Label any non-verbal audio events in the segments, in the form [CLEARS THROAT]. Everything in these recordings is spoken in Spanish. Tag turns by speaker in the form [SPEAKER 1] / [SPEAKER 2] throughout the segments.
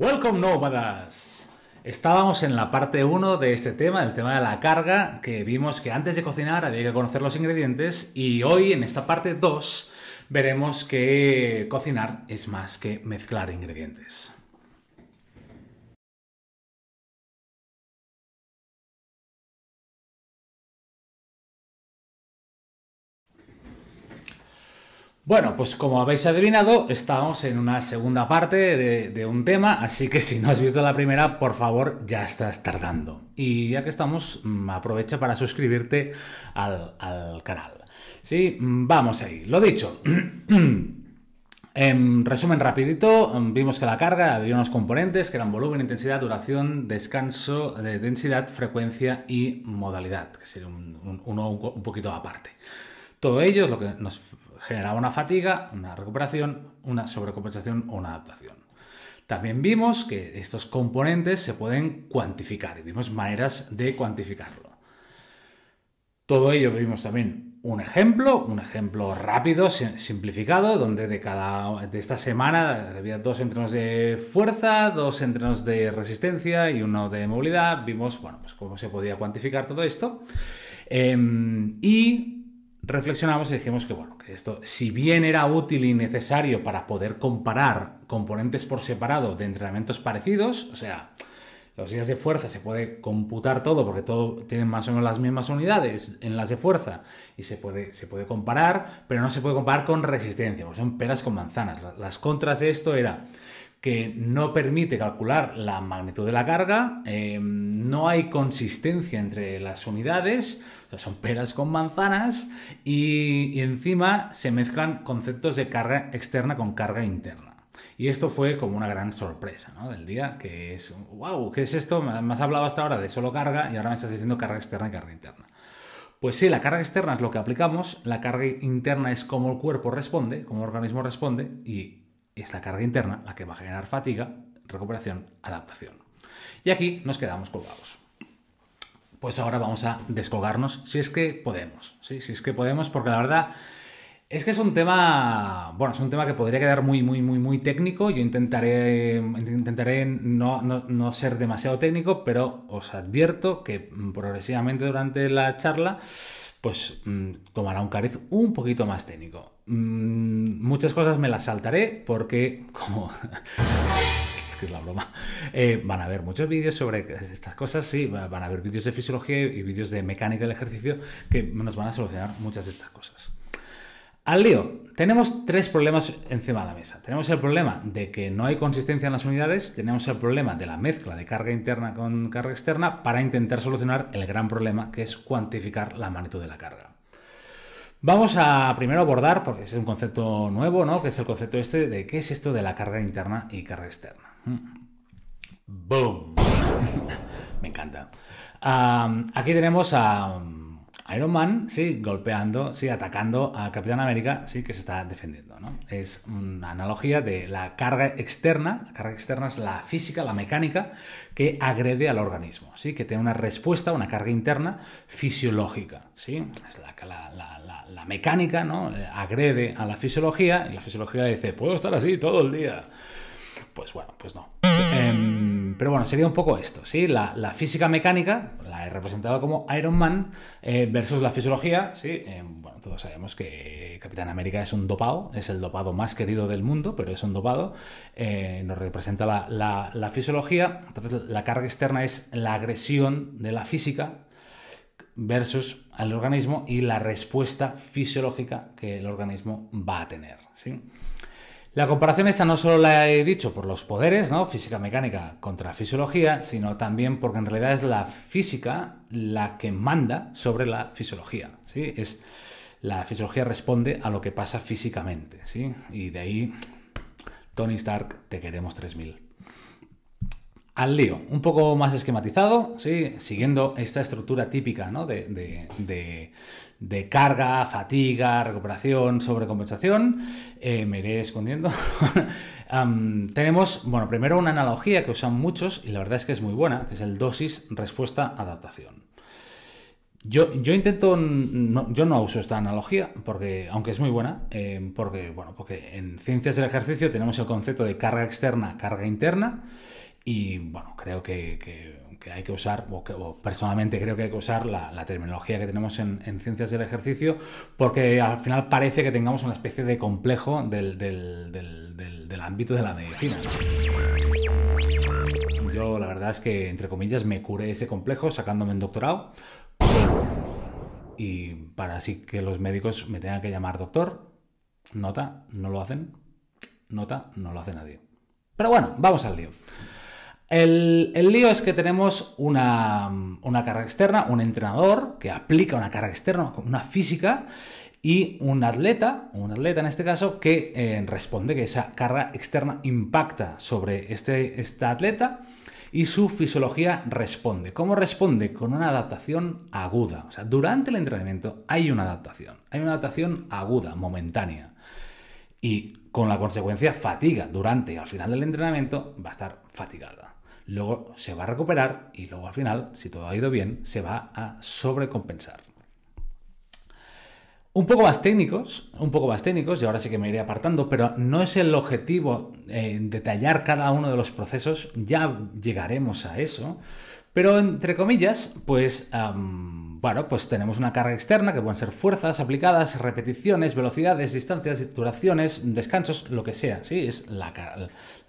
[SPEAKER 1] Welcome nómadas. Estábamos en la parte 1 de este tema, el tema de la carga, que vimos que antes de cocinar había que conocer los ingredientes y hoy en esta parte 2 veremos que cocinar es más que mezclar ingredientes. Bueno, pues como habéis adivinado, estamos en una segunda parte de, un tema, así que si no has visto la primera, por favor, ya estás tardando. Y ya que estamos, mm, aprovecha para suscribirte al, canal. Sí, mm, vamos ahí. Lo dicho. En [CLEARS THROAT] em, resumen rapidito, mm, vimos que la carga había unos componentes que eran volumen, intensidad, duración, descanso, densidad, frecuencia y modalidad, que sería un, uno un poquito aparte. Todo ello es lo que nos generaba una fatiga, una recuperación, una sobrecompensación o una adaptación. También vimos que estos componentes se pueden cuantificar y vimos maneras de cuantificarlo. Todo ello vimos también un ejemplo, un ejemplo rápido, simplificado, donde de cada de esta semana había dos entrenos de fuerza, dos entrenos de resistencia y uno de movilidad. Vimos, bueno, pues cómo se podía cuantificar todo esto. Em, y reflexionamos y dijimos que, bueno, que esto, si bien era útil y necesario para poder comparar componentes por separado de entrenamientos parecidos, o sea, los días de fuerza se puede computar todo porque todo tiene más o menos las mismas unidades en las de fuerza y se puede, se puede comparar, pero no se puede comparar con resistencia, porque son peras con manzanas. Las contras de esto era que no permite calcular la magnitud de la carga, em, no hay consistencia entre las unidades, son peras con manzanas, y, encima se mezclan conceptos de carga externa con carga interna. Y esto fue como una gran sorpresa ¿no? del día, que es, wow, ¿qué es esto? Me has hablado hasta ahora de solo carga y ahora me estás diciendo carga externa y carga interna. Pues sí, la carga externa es lo que aplicamos, la carga interna es cómo el cuerpo responde, cómo el organismo responde y es la carga interna la que va a generar fatiga, recuperación, adaptación. Y aquí nos quedamos colgados. Pues ahora vamos a descolgarnos si es que podemos. Si es que podemos, porque la verdad es que es un tema, bueno, es un tema que podría quedar muy, muy, muy, muy técnico. Yo intentaré, intentaré no, no, no, ser demasiado técnico, pero os advierto que progresivamente durante la charla, pues mm, tomará un cariz un poquito más técnico. Mm, muchas cosas me las saltaré porque, [LAUGHS] como... es que es la broma. Eh, van a haber muchos vídeos sobre estas cosas, sí, van a haber vídeos de fisiología y vídeos de mecánica del ejercicio que nos van a solucionar muchas de estas cosas. Al lío, tenemos tres problemas encima de la mesa. Tenemos el problema de que no hay consistencia en las unidades, tenemos el problema de la mezcla de carga interna con carga externa para intentar solucionar el gran problema que es cuantificar la magnitud de la carga. Vamos a primero abordar, porque es un concepto nuevo, ¿no? Que es el concepto este de qué es esto de la carga interna y carga externa. Mm. ¡Boom! [LAUGHS] Me encanta. aquí tenemos a mm, Iron Man, sí, golpeando, sí, atacando a Capitán América, sí, que se está defendiendo, Es una analogía de la carga externa. La carga externa es la física, la mecánica, que agrede al organismo, sí, que tiene una respuesta, una carga interna fisiológica, sí. Es la, la la mecánica, ¿no? Eh, agrede a la fisiología y la fisiología dice, puedo estar así todo el día. Pues bueno, pues no. Em, pero bueno, sería un poco esto, ¿sí? La, la, física mecánica, la he representado como Iron Man, eh, versus la fisiología, ¿sí? Em, bueno, todos sabemos que Capitán América es un dopado, es el dopado más querido del mundo, pero es un dopado, eh, nos representa la, la, la fisiología, entonces la carga externa es la agresión de la física versus al organismo y la respuesta fisiológica que el organismo va a tener. La comparación esta no solo la he dicho por los poderes, ¿no? física mecánica contra fisiología, sino también porque en realidad es la física la que manda sobre la fisiología. Es, la fisiología responde a lo que pasa físicamente. ¿sí? Y de ahí, Tony Stark, te queremos 3000 al lío, un poco más esquematizado, ¿sí? siguiendo esta estructura típica ¿no? de, carga, fatiga, recuperación, sobrecompensación. Eh, me iré escondiendo. [LAUGHS] tenemos, bueno, primero una analogía que usan muchos y la verdad es que es muy buena, que es el dosis-respuesta-adaptación. Yo, intento, no, yo no uso esta analogía, porque, aunque es muy buena, em, porque, porque en ciencias del ejercicio tenemos el concepto de carga externa, carga interna, y bueno, creo que, hay que usar, o, personalmente creo que hay que usar la, terminología que tenemos en, ciencias del ejercicio, porque al final parece que tengamos una especie de complejo del, ámbito de la medicina. Yo la verdad es que, entre comillas, me curé ese complejo sacándome un doctorado. Y para así que los médicos me tengan que llamar doctor, nota, no lo hacen. Nota, no lo hace nadie. Pero bueno, vamos al lío. El, lío es que tenemos una, carga externa, un entrenador que aplica una carga externa, una física, y un atleta, un atleta en este caso, que eh, responde que esa carga externa impacta sobre este, este atleta y su fisiología responde. ¿Cómo responde? Con una adaptación aguda. O sea, durante el entrenamiento hay una adaptación, hay una adaptación aguda, momentánea. Y con la consecuencia fatiga durante y al final del entrenamiento va a estar fatigada luego se va a recuperar y luego al final, si todo ha ido bien, se va a sobrecompensar. Un poco más técnicos, un poco más técnicos, y ahora sí que me iré apartando, pero no es el objetivo eh, detallar cada uno de los procesos, ya llegaremos a eso. Pero entre comillas, pues, bueno, pues tenemos una carga externa que pueden ser fuerzas aplicadas, repeticiones, velocidades, distancias, duraciones, descansos, lo que sea, ¿sí? Es la,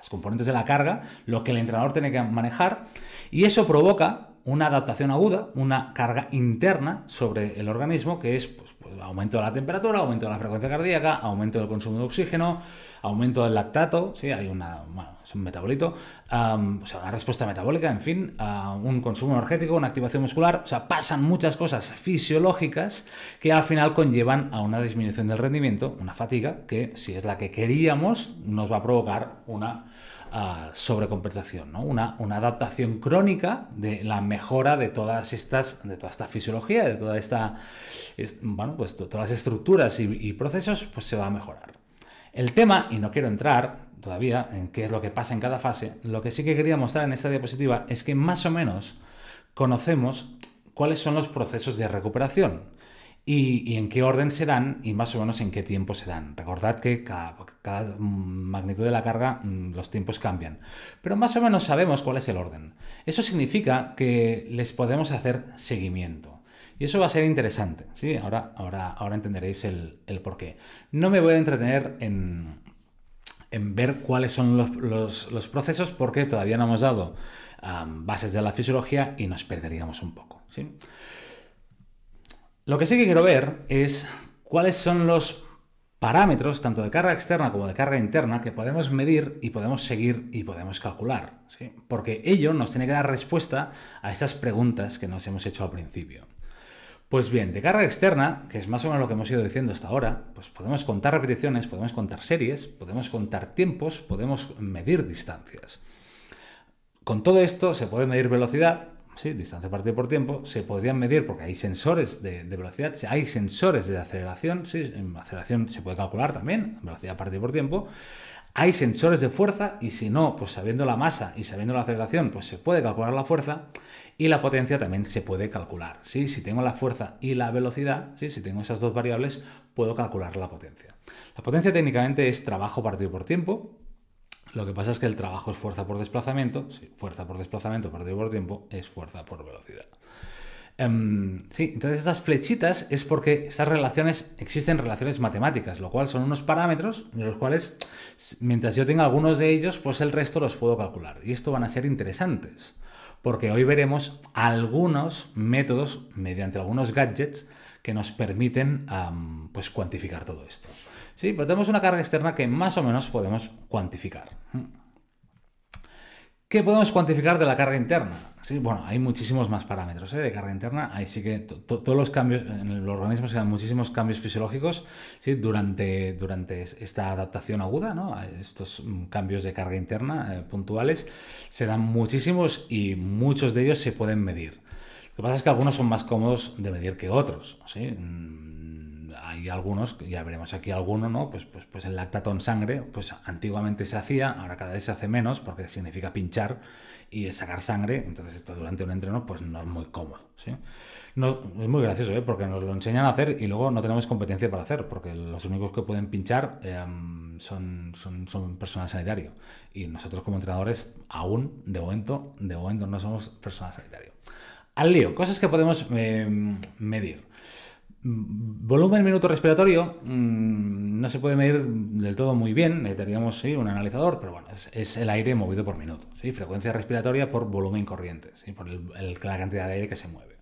[SPEAKER 1] las componentes de la carga, lo que el entrenador tiene que manejar, y eso provoca una adaptación aguda, una carga interna sobre el organismo que es pues, aumento de la temperatura, aumento de la frecuencia cardíaca, aumento del consumo de oxígeno, aumento del lactato, sí, hay una, es un metabolito, sea, una respuesta metabólica, en fin, un consumo energético, una activación muscular, o sea, pasan muchas cosas fisiológicas que al final conllevan a una disminución del rendimiento, una fatiga, que si es la que queríamos, nos va a provocar una Ah, sobrecompensación, Una, adaptación crónica de la mejora de todas estas, de toda esta fisiología, de toda esta, pues todas las estructuras y, y procesos, pues se va a mejorar. El tema, y no quiero entrar todavía en qué es lo que pasa en cada fase, lo que sí que quería mostrar en esta diapositiva es que más o menos conocemos cuáles son los procesos de recuperación y, en qué orden se dan y más o menos en qué tiempo se dan. Recordad que cada, magnitud de la carga mm, los tiempos cambian, pero más o menos sabemos cuál es el orden. Eso significa que les podemos hacer seguimiento. Y eso va a ser interesante, ¿sí? Ahora, ahora, ahora entenderéis el, por qué. No me voy a entretener en, ver cuáles son los, procesos porque todavía no hemos dado bases de la fisiología y nos perderíamos un poco, ¿sí? Lo que sí que quiero ver es cuáles son los parámetros, tanto de carga externa como de carga interna, que podemos medir y podemos seguir y podemos calcular. Porque ello nos tiene que dar respuesta a estas preguntas que nos hemos hecho al principio. Pues bien, de carga externa, que es más o menos lo que hemos ido diciendo hasta ahora, pues podemos contar repeticiones, podemos contar series, podemos contar tiempos, podemos medir distancias. Con todo esto se puede medir velocidad, distancia partido por tiempo, se podrían medir porque hay sensores de, velocidad, hay sensores de aceleración, sí, en aceleración se puede calcular también, velocidad partido por tiempo, hay sensores de fuerza y si no, pues sabiendo la masa y sabiendo la aceleración, pues se puede calcular la fuerza y la potencia también se puede calcular. ¿sí? Si tengo la fuerza y la velocidad, si tengo esas dos variables, puedo calcular la potencia. La potencia técnicamente es trabajo partido por tiempo, lo que pasa es que el trabajo es fuerza por desplazamiento. fuerza por desplazamiento partido por tiempo es fuerza por velocidad. Em, entonces estas flechitas es porque estas relaciones, existen relaciones matemáticas, lo cual son unos parámetros de los cuales, mientras yo tenga algunos de ellos, pues el resto los puedo calcular. Y esto van a ser interesantes, porque hoy veremos algunos métodos, mediante algunos gadgets, que nos permiten pues cuantificar todo esto. Sí, pero tenemos una carga externa que más o menos podemos cuantificar. ¿Qué podemos cuantificar de la carga interna? bueno, hay muchísimos más parámetros ¿eh? de carga interna. Ahí sí que todos los cambios en los organismos se dan muchísimos cambios fisiológicos durante, durante esta adaptación aguda, estos mm, cambios de carga interna eh, puntuales se dan muchísimos y muchos de ellos se pueden medir. Lo que pasa es que algunos son más cómodos de medir que otros. ¿sí? Mm, hay algunos, ya veremos aquí alguno, ¿no? Pues, pues, pues el lactato sangre, pues antiguamente se hacía, ahora cada vez se hace menos porque significa pinchar y sacar sangre, entonces esto durante un entreno pues no es muy cómodo, ¿sí? No, es muy gracioso, ¿eh? Porque nos lo enseñan a hacer y luego no tenemos competencia para hacer, porque los únicos que pueden pinchar em, son, son, son personal sanitario y nosotros como entrenadores aún, de momento, de momento no somos personal sanitario. Al lío, cosas que podemos em, medir. Volumen minuto respiratorio mm, no se puede medir del todo muy bien, necesitaríamos un analizador, pero bueno, es, el aire movido por minuto, frecuencia respiratoria por volumen corriente, ¿sí? por la cantidad de aire que se mueve.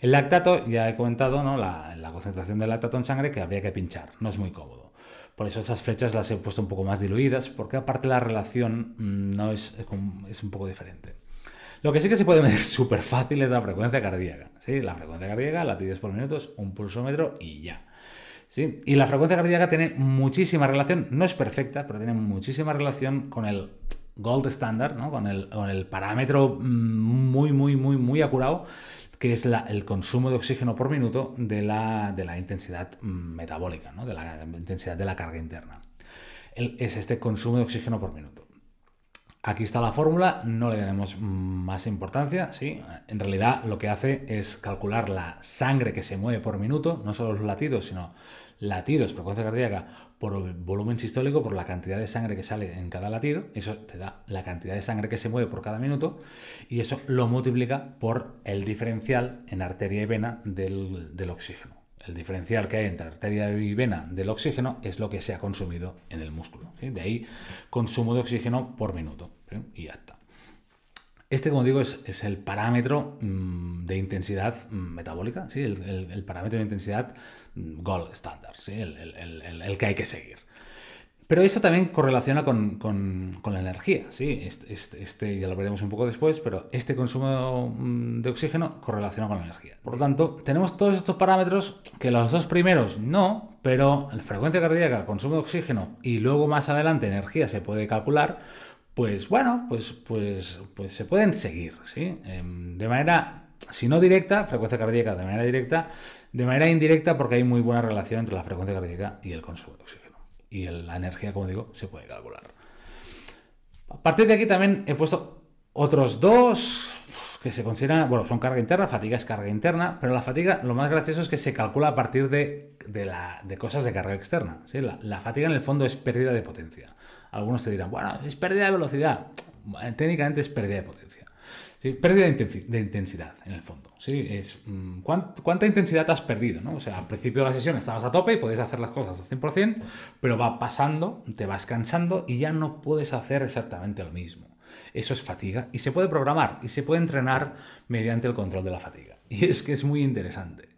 [SPEAKER 1] El lactato, ya he comentado, ¿no? la, concentración del lactato en sangre que habría que pinchar, no es muy cómodo. Por eso esas flechas las he puesto un poco más diluidas, porque aparte la relación mm, no es un poco diferente. Lo que sí que se puede medir [LAUGHS] súper fácil es la frecuencia cardíaca. ¿sí? La frecuencia cardíaca, latidos por minutos, un pulsómetro y ya. ¿sí? Y la frecuencia cardíaca tiene muchísima relación, no es perfecta, pero tiene muchísima relación con el gold standard, ¿no? con, el, con el parámetro mm, muy, muy, muy, muy acurado que es el consumo de oxígeno por minuto de la, intensidad mm, metabólica, de la intensidad de la carga interna. es este consumo de oxígeno por minuto. Aquí está la fórmula, no le tenemos más importancia, ¿sí? En realidad lo que hace es calcular la sangre que se mueve por minuto, no solo los latidos, sino latidos, frecuencia cardíaca, por volumen sistólico, por la cantidad de sangre que sale en cada latido, eso te da la cantidad de sangre que se mueve por cada minuto, y eso lo multiplica por el diferencial en arteria y vena del oxígeno el diferencial que hay entre arteria y vena del oxígeno es lo que se ha consumido en el músculo. De ahí consumo de oxígeno por minuto. Y ya está. Este, como digo, es, mm, mm, el parámetro de intensidad metabólica, mm, ¿sí? el, parámetro de intensidad gold estándar, el que hay que seguir. Pero eso también correlaciona con, la energía, ¿sí? Este, ya lo veremos un poco después, pero este consumo mm, de oxígeno correlaciona con la energía. Por lo tanto, tenemos todos estos parámetros que los dos primeros no, pero la frecuencia cardíaca, consumo de oxígeno y luego más adelante energía se puede calcular, pues bueno, pues, pues, pues se pueden seguir, ¿sí? Em, de manera si no directa, frecuencia cardíaca de manera directa, de manera indirecta porque hay muy buena relación entre la frecuencia cardíaca y el consumo de oxígeno y la energía, como digo, se puede calcular. A partir de aquí también he puesto otros dos que se consideran, bueno, son carga interna, fatiga es carga interna, pero la fatiga, lo más gracioso es que se calcula a partir de, cosas de carga externa. ¿sí? La, la, fatiga en el fondo es pérdida de potencia. Algunos te dirán, bueno, es pérdida de velocidad. Técnicamente es pérdida de potencia. Pérdida de, intensidad, en el fondo. ¿sí? Es, mm, ¿Cuánta intensidad has perdido? O sea, al principio de la sesión estabas a tope y podías hacer las cosas al 100%, pero va pasando, te vas cansando y ya no puedes hacer exactamente lo mismo. Eso es fatiga y se puede programar y se puede entrenar mediante el control de la fatiga. [LAUGHS] Y es que es muy interesante.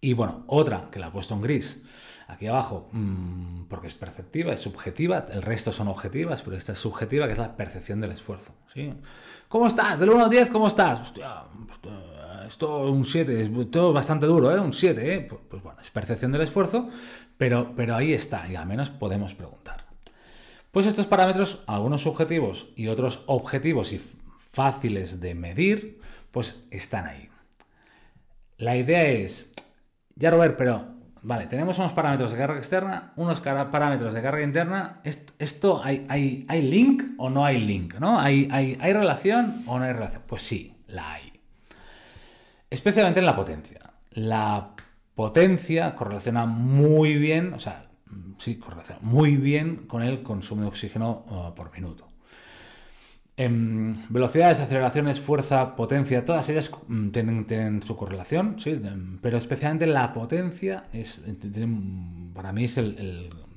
[SPEAKER 1] Y bueno, otra que la he puesto en gris Aquí abajo, mm, porque es perceptiva, es subjetiva, el resto son objetivas, pero esta es subjetiva, que es la percepción del esfuerzo. ¿Cómo estás? Del 1 al 10, ¿cómo estás? Hostia, es pues, eh, esto un 7, esto es bastante duro, ¿eh? un 7. ¿eh? Pues, pues, bueno, es percepción del esfuerzo, pero, pero ahí está, y al menos podemos preguntar. Pues estos parámetros, algunos subjetivos y otros objetivos y fáciles de medir, pues están ahí. La idea es, ya Robert, pero Vale, tenemos unos parámetros de carga externa, unos parámetros de carga interna. ¿Esto, hay, hay, hay, link o no hay link? ¿no? ¿Hay, hay, relación o no hay relación? Pues sí, la hay. Especialmente en la potencia. La potencia correlaciona muy bien, o sea, mm, sí, correlaciona muy bien con el consumo de oxígeno uh, por minuto. Em, velocidades, aceleraciones, fuerza, potencia, todas ellas mm, tienen, su correlación, ¿sí? Em, pero especialmente la potencia es, eh, para mí es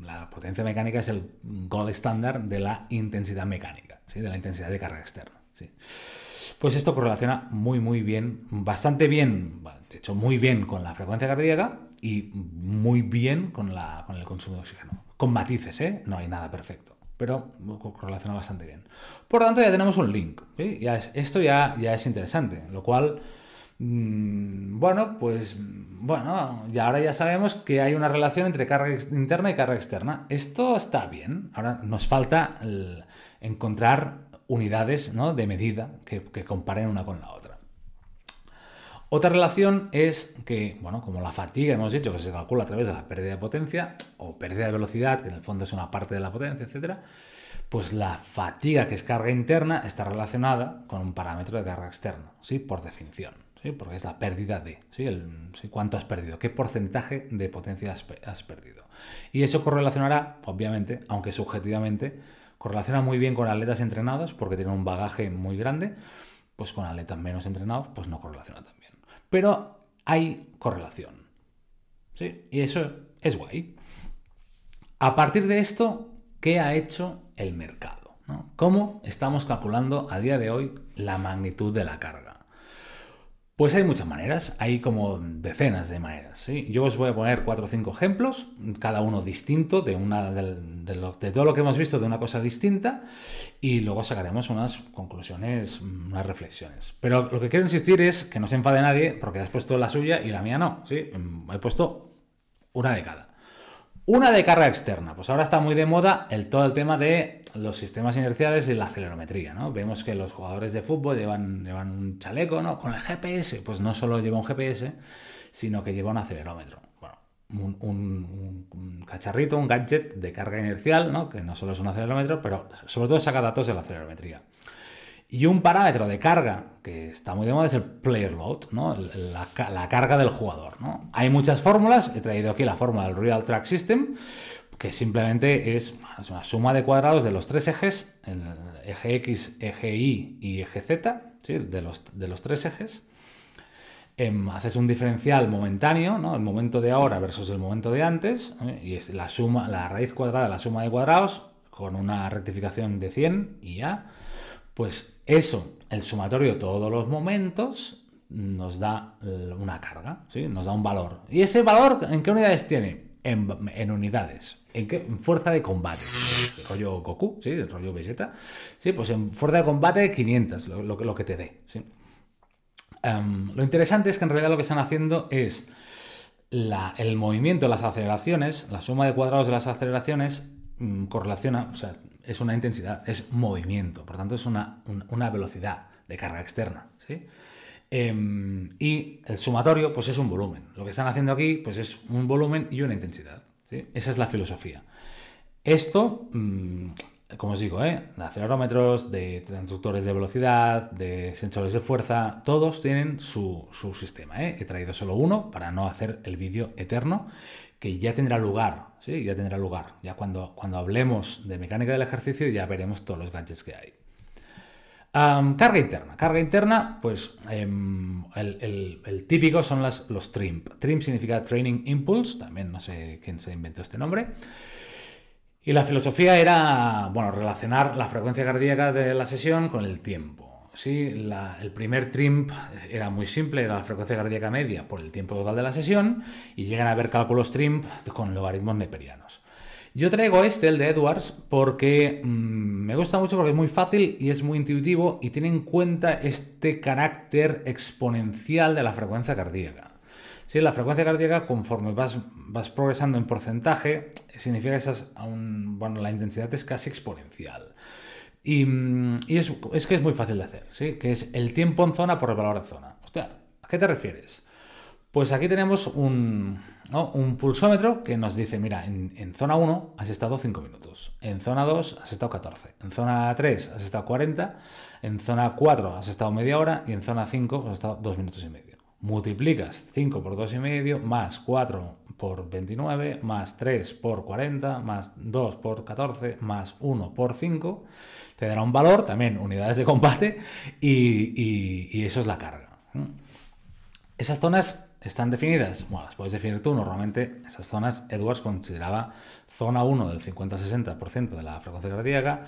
[SPEAKER 1] la potencia mecánica es el gold estándar de la intensidad mecánica, ¿sí? de la intensidad de carga externa. Pues esto correlaciona muy, muy bien, bastante bien, de hecho muy bien con la frecuencia cardíaca y muy bien con, con el consumo de oxígeno. Con matices, ¿eh? No hay nada perfecto pero correlaciona bastante bien. Por lo tanto, ya tenemos un link. esto ya, es interesante, lo cual, mm, bueno, pues, bueno, y ahora ya sabemos que hay una relación entre carga interna y carga externa. Esto está bien. Ahora nos falta encontrar unidades de medida que comparen una con la otra. Otra relación es que, bueno, como la fatiga hemos dicho que se calcula a través de la pérdida de potencia o pérdida de velocidad, que en el fondo es una parte de la potencia, etc., pues la fatiga que es carga interna está relacionada con un parámetro de carga externa, ¿sí? Por definición, ¿sí? Porque es la pérdida de, ¿sí? El, ¿Cuánto has perdido? ¿Qué porcentaje de potencia has, has perdido? Y eso correlacionará, obviamente, aunque subjetivamente, correlaciona muy bien con atletas entrenados porque tienen un bagaje muy grande, pues con atletas menos entrenados, pues no correlaciona también pero hay correlación. Y eso es guay. A partir de esto, ¿qué ha hecho el mercado? ¿Cómo estamos calculando a día de hoy la magnitud de la carga? Pues hay muchas maneras, hay como decenas de maneras. ¿sí? Yo os voy a poner cuatro o cinco ejemplos, cada uno distinto, de, una, todo lo que hemos visto de una cosa distinta, y luego sacaremos unas conclusiones, unas reflexiones. Pero lo que quiero insistir es que no se enfade nadie porque has puesto la suya y la mía no. ¿sí? He puesto una de cada. Una de carga externa. Pues ahora está muy de moda el, todo el tema de los sistemas inerciales y la acelerometría, ¿no? Vemos que los jugadores de fútbol llevan, llevan un chaleco, ¿no? Con el GPS, pues no solo lleva un GPS, sino que lleva un acelerómetro. Bueno, un, un cacharrito, un gadget de carga inercial, ¿no? Que no solo es un acelerómetro, pero sobre todo saca datos de la acelerometría. Y un parámetro de carga, que está muy de moda, es el player load, la, carga del jugador. Hay muchas fórmulas, he traído aquí la fórmula del Real Track System, que simplemente es, una suma de cuadrados de los tres ejes, el eje X, eje Y y eje Z, de, los, de los tres ejes. Em, haces un diferencial momentáneo, el momento de ahora versus el momento de antes, ¿eh? y es la, suma, la raíz cuadrada de la suma de cuadrados con una rectificación de 100 y ya pues eso, el sumatorio de todos los momentos, nos da eh, una carga, ¿sí? nos da un valor. ¿Y ese valor en qué unidades tiene? En, unidades. ¿En qué? fuerza de combate. El rollo Goku, ¿sí? El rollo Vegeta. Sí, pues en fuerza de combate 500, lo, que te dé, em, lo interesante es que en realidad lo que están haciendo es el movimiento, las aceleraciones, la suma de cuadrados de las aceleraciones mm, correlaciona, es una intensidad, es movimiento, por tanto es una, velocidad de carga externa. Em, y el sumatorio pues es un volumen. Lo que están haciendo aquí pues es un volumen y una intensidad. Esa es la filosofía. Esto, mm, como os digo, ¿eh? de acelerómetros, de transductores de velocidad, de sensores de fuerza, todos tienen su, sistema. ¿eh? He traído solo uno para no hacer el vídeo eterno que ya tendrá lugar, sí, ya tendrá lugar. Ya cuando, cuando hablemos de mecánica del ejercicio ya veremos todos los gadgets que hay. carga interna. Carga interna, pues em, el, típico son los TRIMP. trim significa Training Impulse, también no sé quién se inventó este nombre. Y la filosofía era, bueno, relacionar la frecuencia cardíaca de la sesión con el tiempo. ¿sí? el primer trimp era muy simple, era la frecuencia cardíaca media por el tiempo total de la sesión, y llegan a ver cálculos trimp con logaritmos neperianos. Yo traigo este, el de Edwards, porque mm, me gusta mucho porque es muy fácil y es muy intuitivo y tiene en cuenta este carácter exponencial de la frecuencia cardíaca. la frecuencia cardíaca, conforme vas, progresando en porcentaje, significa que la intensidad es casi exponencial. Y, mm, es, que es muy fácil de hacer, ¿sí? Que es el tiempo en zona por el valor en zona. Hostia, ¿a qué te refieres? Pues aquí tenemos un, pulsómetro que nos dice, mira, en, en zona 1 has estado 5 minutos, en zona 2 has estado 14, en zona 3 has estado 40, en zona 4 has estado media hora y en zona 5 has estado 2 minutos y medio. Multiplicas 5 por 2 y medio, más 4 por 29, más 3 por 40, más 2 por 14, más 1 por 5 te dará un valor, también unidades de combate, y, eso es la carga. Esas zonas están definidas, bueno, las puedes definir tú, normalmente esas zonas Edwards consideraba zona 1 del 50-60% de la frecuencia cardíaca,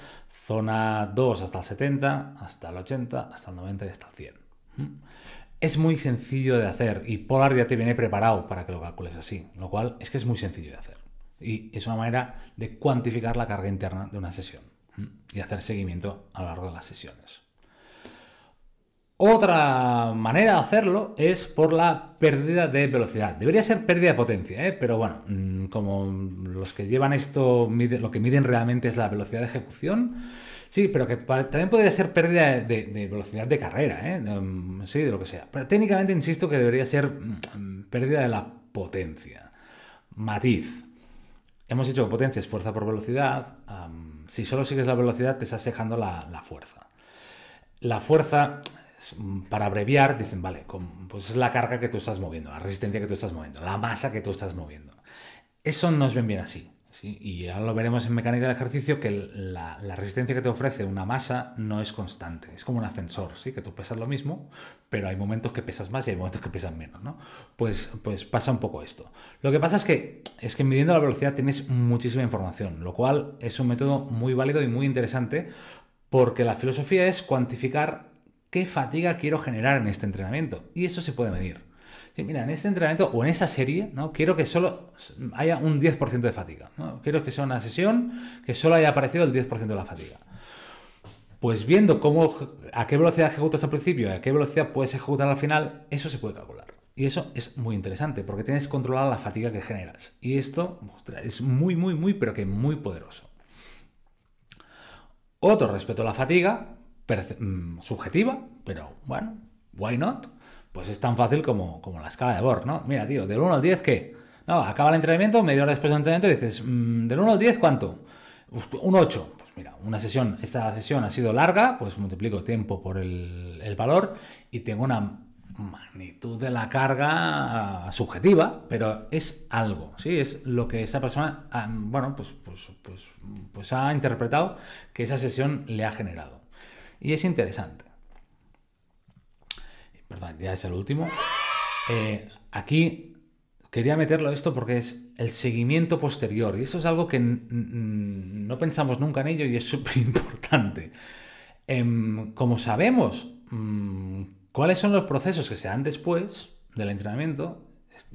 [SPEAKER 1] zona 2 hasta el 70, hasta el 80, hasta el 90 y hasta el 100. ¿Mm? Es muy sencillo de hacer y Polar ya te viene preparado para que lo calcules así, lo cual es que es muy sencillo de hacer y es una manera de cuantificar la carga interna de una sesión y hacer seguimiento a lo largo de las sesiones. Otra manera de hacerlo es por la pérdida de velocidad. Debería ser pérdida de potencia, ¿eh? pero bueno, mm, como los que llevan esto, lo que miden realmente es la velocidad de ejecución. Sí, pero que también podría ser pérdida de, velocidad de carrera, ¿eh? mm, sí, de lo que sea. Pero técnicamente insisto que debería ser mm, pérdida de la potencia. Matiz. Hemos dicho que potencia es fuerza por velocidad. Si solo sigues la velocidad, te estás dejando la, fuerza. La fuerza, mm, para abreviar, dicen, vale, pues es la carga que tú estás moviendo, la resistencia que tú estás moviendo, la masa que tú estás moviendo. Eso no es bien bien así y ahora lo veremos en mecánica del ejercicio, que la, resistencia que te ofrece una masa no es constante, es como un ascensor, ¿sí? que tú pesas lo mismo, pero hay momentos que pesas más y hay momentos que pesas menos. ¿no? Pues, pues pasa un poco esto. Lo que pasa es que, es que midiendo la velocidad tienes muchísima información, lo cual es un método muy válido y muy interesante porque la filosofía es cuantificar qué fatiga quiero generar en este entrenamiento y eso se puede medir mira, en este entrenamiento o en esa serie, ¿no? Quiero que solo haya un 10% de fatiga, Quiero que sea una sesión que solo haya aparecido el 10% de la fatiga. Pues viendo cómo, a qué velocidad ejecutas al principio y a qué velocidad puedes ejecutar al final, eso se puede calcular. Y eso es muy interesante porque tienes controlada la fatiga que generas. Y esto es muy, muy, muy, pero que muy poderoso. Otro respecto a la fatiga, mm, subjetiva, pero bueno, why not? Pues es tan fácil como, como la escala de Borg, ¿no? Mira, tío, del 1 al 10, ¿qué? No, acaba el entrenamiento, media hora después del entrenamiento dices, mm, ¿del 1 al 10 cuánto? Pues un 8. Pues mira, una sesión, esta sesión ha sido larga, pues multiplico tiempo por el, valor y tengo una magnitud de la carga subjetiva, pero es algo, ¿sí? Es lo que esa persona, ah, bueno, pues, pues, pues, pues ha interpretado que esa sesión le ha generado. Y es interesante perdón, ya es el último. Eh, aquí quería meterlo esto porque es el seguimiento posterior. Y esto es algo que no pensamos nunca en ello y es súper [LAUGHS] importante. Em, como sabemos mm, cuáles son los procesos que se dan después del entrenamiento,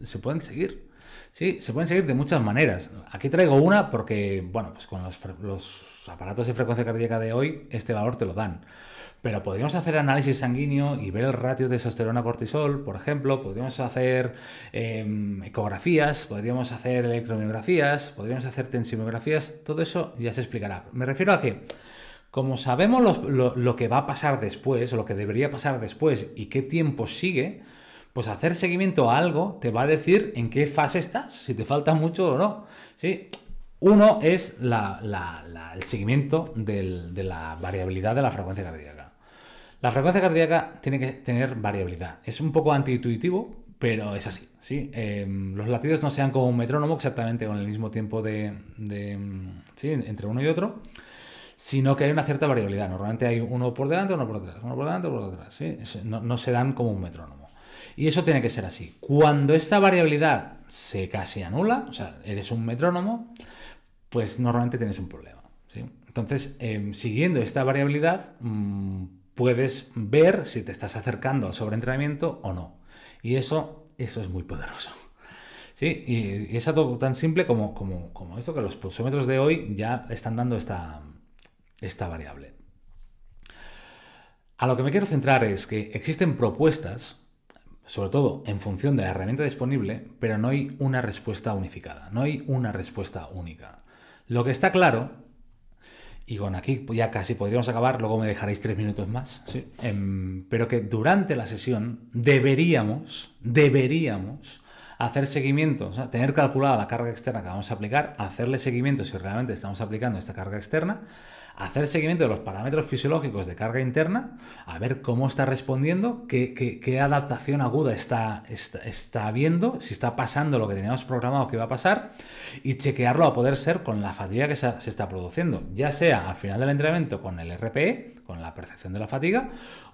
[SPEAKER 1] se pueden seguir. Sí, se pueden seguir de muchas maneras. Aquí traigo una porque, bueno, pues con los aparatos de frecuencia cardíaca de hoy, este valor te lo dan. Pero podríamos hacer análisis sanguíneo y ver el ratio de testosterona-cortisol, por ejemplo, podríamos hacer em, ecografías, podríamos hacer electromiografías, podríamos hacer tensimiografías, todo eso ya se explicará. Me refiero a que como sabemos lo, que va a pasar después, o lo que debería pasar después y qué tiempo sigue, pues hacer seguimiento a algo te va a decir en qué fase estás, si te falta mucho o no. ¿sí? Uno es el seguimiento de la variabilidad de la frecuencia cardíaca. La frecuencia cardíaca tiene que tener variabilidad. Es un poco intuitivo, pero es así. Em, los latidos no sean como un metrónomo exactamente con el mismo tiempo de, em, entre uno y otro, sino que hay una cierta variabilidad. Normalmente hay uno por delante, uno por detrás, uno por delante, uno por detrás. No, se dan como un metrónomo. Y eso tiene que ser así. Cuando esta variabilidad se casi anula, o sea, eres un metrónomo, pues normalmente tienes un problema. Entonces, em, siguiendo esta variabilidad, mm, puedes ver si te estás acercando al sobreentrenamiento o no. Y eso, eso es muy poderoso. Sí, y, es algo tan simple como, como, como, esto, que los pulsómetros de hoy ya están dando esta, esta variable. A lo que me quiero centrar es que existen propuestas, sobre todo en función de la herramienta disponible, pero no hay una respuesta unificada, no hay una respuesta única. Lo que está claro y con aquí ya casi podríamos acabar, luego me dejaréis tres minutos más. Em, pero que durante la sesión deberíamos, deberíamos hacer seguimiento, o tener calculada la carga externa que vamos a aplicar, hacerle seguimiento si realmente estamos aplicando esta carga externa hacer seguimiento de los parámetros fisiológicos de carga interna, a ver cómo está respondiendo, qué, adaptación aguda está, está, si está pasando lo que teníamos programado que iba a pasar, y chequearlo a poder ser con la fatiga que se está produciendo, ya sea al final del entrenamiento con el RPE, con la percepción de la fatiga,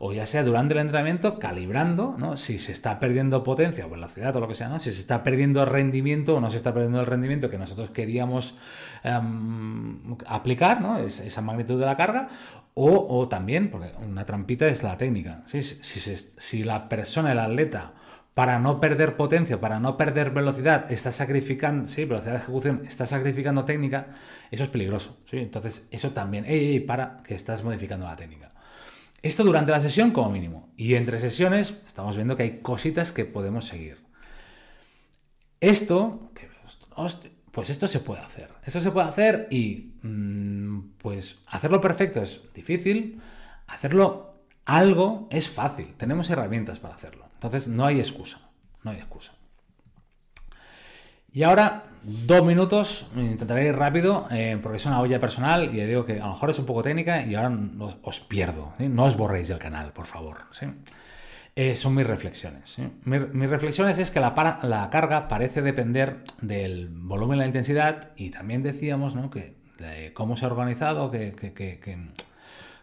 [SPEAKER 1] o ya sea durante el entrenamiento calibrando, ¿no? Si se está perdiendo potencia o velocidad o lo que sea, ¿no? Si se está perdiendo rendimiento o no se está perdiendo el rendimiento que nosotros queríamos em, aplicar, ¿no? Es, esa magnitud de la carga. O, también, porque una trampita es la técnica. Si, la persona, el atleta, para no perder potencia, para no perder velocidad, está sacrificando, sí, velocidad de ejecución, está sacrificando técnica, eso es peligroso, Entonces, eso también, para que estás modificando la técnica. Esto durante la sesión como mínimo. Y entre sesiones estamos viendo que hay cositas que podemos seguir. Esto, pues esto se puede hacer. Esto se puede hacer y mm, pues hacerlo perfecto es difícil, hacerlo algo es fácil. Tenemos herramientas para hacerlo. Entonces no hay excusa, no hay excusa. Y ahora dos minutos, intentaré ir rápido, eh, porque es una olla personal y digo que a lo mejor es un poco técnica y ahora os, pierdo. No os borréis del canal, por favor. Eh, son mis reflexiones. mis reflexiones es que la, carga parece depender del volumen la intensidad y también decíamos que cómo se ha organizado, que,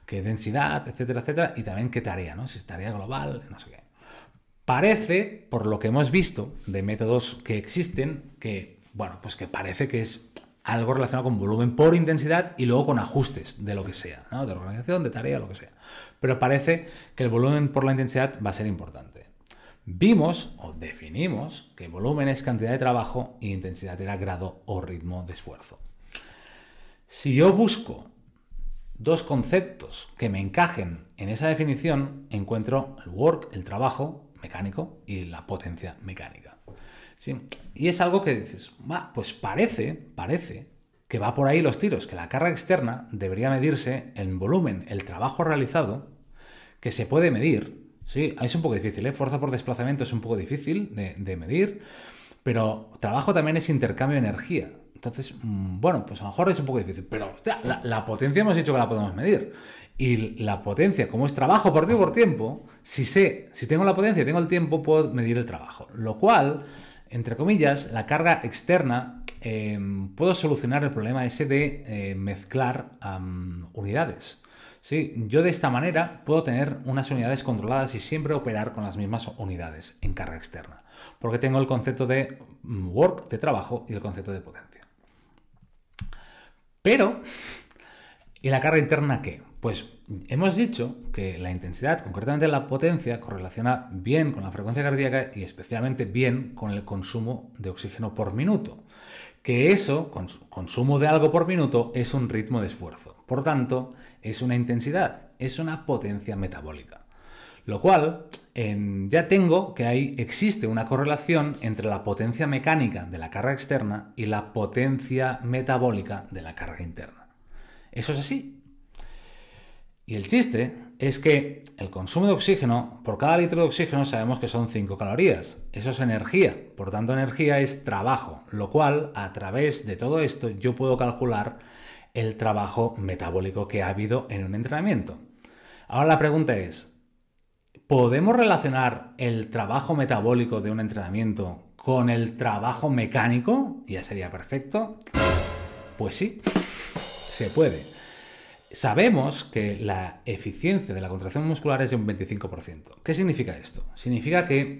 [SPEAKER 1] que, densidad, etcétera, etcétera, y también qué tarea, ¿no? si es tarea global, no sé qué. Parece, por lo que hemos visto de métodos que existen, que bueno, pues que parece que es algo relacionado con volumen por intensidad y luego con ajustes de lo que sea, ¿no? de organización, de tarea, lo que sea. Pero parece que el volumen por la intensidad va a ser importante. Vimos o definimos que volumen es cantidad de trabajo y intensidad era grado o ritmo de esfuerzo. Si yo busco dos conceptos que me encajen en esa definición, encuentro el work, el trabajo mecánico y la potencia mecánica. Sí. Y es algo que dices, pues parece, parece que va por ahí los tiros, que la carga externa debería medirse en volumen, el trabajo realizado, que se puede medir. Sí, es un poco difícil, ¿eh? Fuerza por desplazamiento es un poco difícil de, medir, pero trabajo también es intercambio de energía. Entonces, mm, bueno, pues a lo mejor es un poco difícil, pero la, potencia hemos dicho que la podemos medir. Y la potencia, como es trabajo por tiempo, si sé, si tengo la potencia y tengo el tiempo, puedo medir el trabajo. Lo cual entre comillas, la carga externa, em, puedo solucionar el problema ese de eh, mezclar unidades. ¿sí? Yo de esta manera puedo tener unas unidades controladas y siempre operar con las mismas unidades en carga externa, porque tengo el concepto de mm, work, de trabajo, y el concepto de potencia. Pero, ¿y la carga interna qué? Pues Hemos dicho que la intensidad, concretamente la potencia, correlaciona bien con la frecuencia cardíaca y especialmente bien con el consumo de oxígeno por minuto. Que eso, consumo de algo por minuto, es un ritmo de esfuerzo. Por tanto, es una intensidad, es una potencia metabólica. Lo cual, em, ya tengo que ahí existe una correlación entre la potencia mecánica de la carga externa y la potencia metabólica de la carga interna. Eso es así, y el chiste es que el consumo de oxígeno, por cada litro de oxígeno sabemos que son 5 calorías. Eso es energía, por tanto energía es trabajo, lo cual a través de todo esto yo puedo calcular el trabajo metabólico que ha habido en un entrenamiento. Ahora la pregunta es, ¿podemos relacionar el trabajo metabólico de un entrenamiento con el trabajo mecánico? Ya sería perfecto. Pues sí, se puede. Sabemos que la eficiencia de la contracción muscular es de un 25%. ¿Qué significa esto? Significa que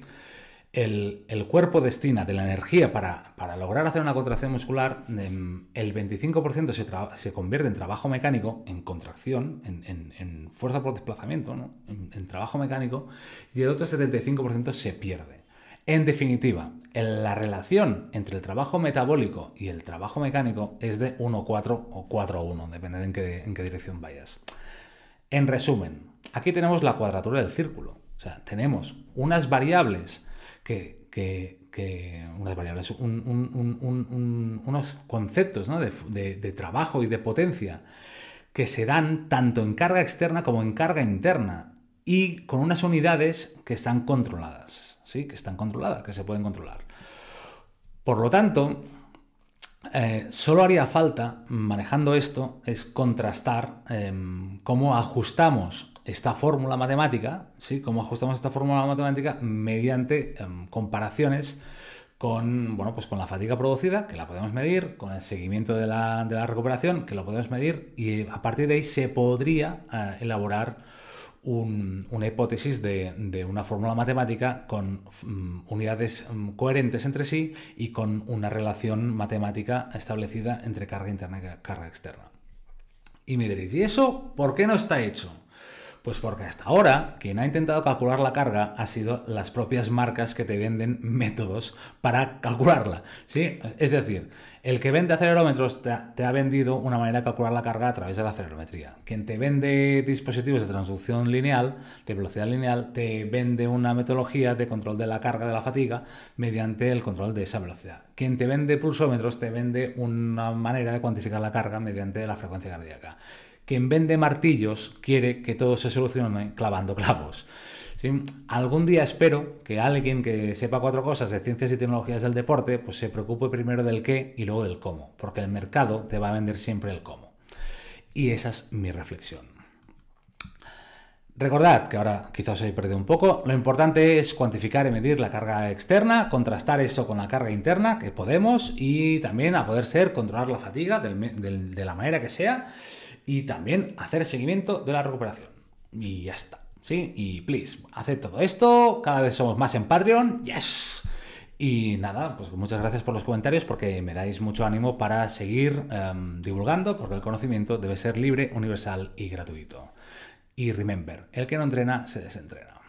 [SPEAKER 1] el, cuerpo destina de la energía para, lograr hacer una contracción muscular, em, el 25% se, convierte en trabajo mecánico, en contracción, en, fuerza por desplazamiento, en trabajo mecánico, y el otro 75% se pierde. En definitiva, la relación entre el trabajo metabólico y el trabajo mecánico es de 1-4 o 4-1, depende en, qué, dirección vayas. En resumen, aquí tenemos la cuadratura del círculo. O sea, tenemos unas variables que, unos conceptos de trabajo y de potencia que se dan tanto en carga externa como en carga interna y con unas unidades que están controladas que están controladas, que se pueden controlar. Por lo tanto, eh, solo haría falta, manejando esto, es contrastar em, cómo ajustamos esta fórmula matemática, ¿sí? cómo ajustamos esta fórmula matemática mediante em, comparaciones con, bueno, pues con la fatiga producida, que la podemos medir, con el seguimiento de la, recuperación, que lo podemos medir, y a partir de ahí se podría eh, elaborar una hipótesis de, una fórmula matemática con mm, unidades mm, coherentes entre sí y con una relación matemática establecida entre carga interna y carga externa. Y me diréis, ¿y eso por qué no está hecho? Pues porque hasta ahora quien ha intentado calcular la carga ha sido las propias marcas que te venden métodos para calcularla. ¿sí? Es decir, el que vende acelerómetros te ha, vendido una manera de calcular la carga a través de la acelerometría. Quien te vende dispositivos de transducción lineal, de velocidad lineal, te vende una metodología de control de la carga de la fatiga mediante el control de esa velocidad. Quien te vende pulsómetros te vende una manera de cuantificar la carga mediante la frecuencia cardíaca quien vende martillos quiere que todo se solucione clavando clavos. Algún día espero que alguien que sepa cuatro cosas de ciencias y tecnologías del deporte, pues se preocupe primero del qué y luego del cómo, porque el mercado te va a vender siempre el cómo. Y esa es mi reflexión. Recordad que ahora quizás os he perdido un poco. Lo importante es cuantificar y medir la carga externa, contrastar eso con la carga interna que podemos y también a poder ser controlar la fatiga de la manera que sea y también hacer seguimiento de la recuperación. Y ya está. ¿Sí? Y please, haced todo esto. Cada vez somos más en Patreon. ¡Yes! Y nada, pues muchas gracias por los comentarios porque me dais mucho ánimo para seguir em, divulgando porque el conocimiento debe ser libre, universal y gratuito. Y remember, el que no entrena se desentrena.